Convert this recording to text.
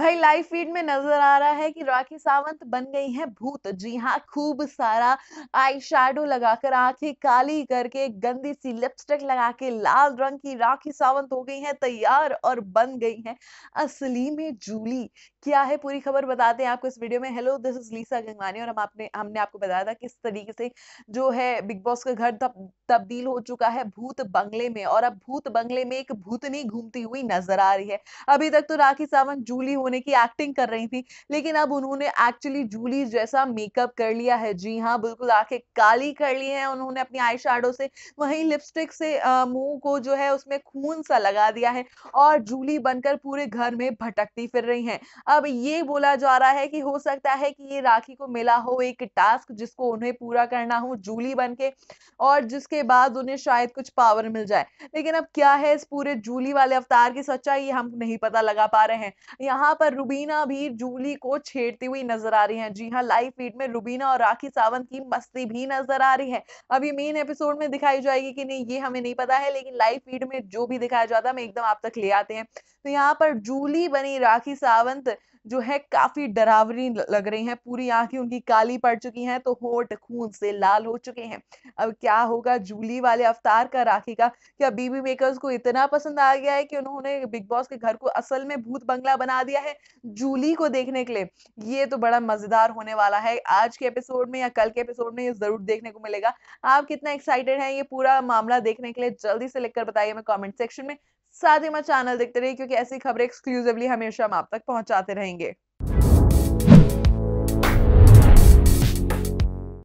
भाई live feed में नजर आ रहा है कि राखी सावंत बन गई है भूत जी हाँ खूब सारा आई शेडो लगाकर आंखें काली करके गंदी सी लिपस्टिक लगा के लाल रंग की राखी सावंत हो गई है तैयार और बन गई है असली में जूली क्या है पूरी खबर बताते हैं आपको इस वीडियो में hello this is Lisa Gangwani और हम आपने हमने आपको बताया था किस तरीके से जो है बिग बॉस का घर तब्दील हो चुका है भूत बंगले में और अब भूत बंगले में एक भूतनी घूमती हुई नजर आ रही है अभी तक तो राखी सावंत जूली होने होने की एक्टिंग कर रही थी लेकिन अब उन्होंने एक्चुअली जूली जैसा मेकअप कर लिया है जी हाँ बिल्कुल आंखें काली कर ली है उन्होंने अपनी आई से वहीं लिपस्टिक से मुंह को जो है उसमें खून सा लगा दिया है और जूली बनकर पूरे घर में भटकती फिर रही हैं अब ये बोला जा रहा है कि हो सकता है कि ये राखी को मिला हो एक टास्क जिसको उन्हें पूरा करना हो जूली बनके और जिसके बाद उन्हें शायद कुछ पावर मिल जाए लेकिन अब क्या है इस पूरे जूली वाले अवतार की सच्चाई हम नहीं पता लगा पा रहे हैं यहाँ पर रुबीना भी जूली को छेड़ती हुई नजर आ रही है जी हाँ लाइव फीड में रुबीना और राखी सावंत की मस्ती भी नजर आ रही है अभी मेन एपिसोड में दिखाई जाएगी कि नहीं ये हमें नहीं पता है लेकिन लाइव फीड में जो भी दिखाया जाता है हम एकदम आप तक ले आते हैं तो यहाँ पर जूली बनी राखी सावंत जो है काफी डरावनी लग रही हैं पूरी आंखें उनकी काली पड़ चुकी हैं तो होठ खून से लाल हो चुके हैं अब क्या होगा जूली वाले अवतार का राखी का क्या बीबी मेकर्स को इतना पसंद आ गया है कि उन्होंने बिग बॉस के घर को असल में भूत बंगला बना दिया है जूली को देखने के लिए ये तो बड़ा मजेदार होने वाला है आज के एपिसोड में या कल के एपिसोड में ये जरूर देखने को मिलेगा आप कितना एक्साइटेड है ये पूरा मामला देखने के लिए जल्दी से लिखकर बताइए हमें कॉमेंट सेक्शन में साथ ही हमारा चैनल देखते रहिए क्योंकि ऐसी खबरें एक्सक्लूसिवली हमेशा हम आप तक पहुंचाते रहेंगे